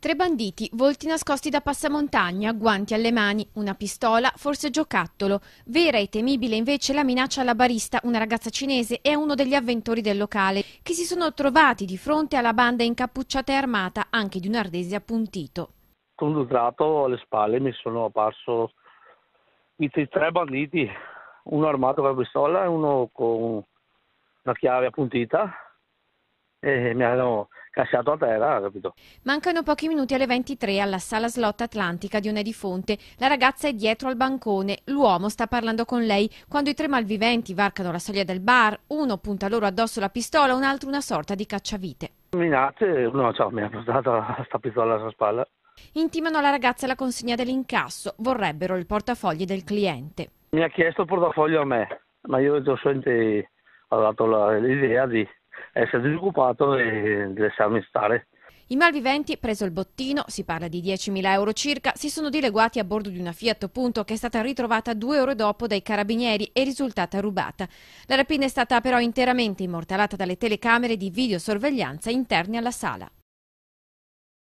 Tre banditi, volti nascosti da passamontagna, guanti alle mani, una pistola, forse giocattolo. Vera e temibile invece la minaccia alla barista, una ragazza cinese e a uno degli avventori del locale, che si sono trovati di fronte alla banda incappucciata e armata, anche di un ardese appuntito. Tutto tratto alle spalle mi sono apparso i tre banditi, uno armato con la pistola e uno con una chiave appuntita e mi hanno cacciato a terra, capito? Mancano pochi minuti alle 23 alla sala slot atlantica di Onedifonte. La ragazza è dietro al bancone, l'uomo sta parlando con lei. Quando i tre malviventi varcano la soglia del bar, uno punta loro addosso la pistola, un altro una sorta di cacciavite. Minacce, uno cioè, mi ha portato questa pistola alla sua spalla. Intimano la ragazza la consegna dell'incasso, vorrebbero il portafogli del cliente. Mi ha chiesto il portafoglio a me, ma io giustamente ho dato l'idea di essere disoccupato e lasciarmi stare. I malviventi, preso il bottino, si parla di 10.000 euro circa, si sono dileguati a bordo di una Fiat Punto che è stata ritrovata due ore dopo dai carabinieri e risultata rubata. La rapina è stata però interamente immortalata dalle telecamere di videosorveglianza interne alla sala.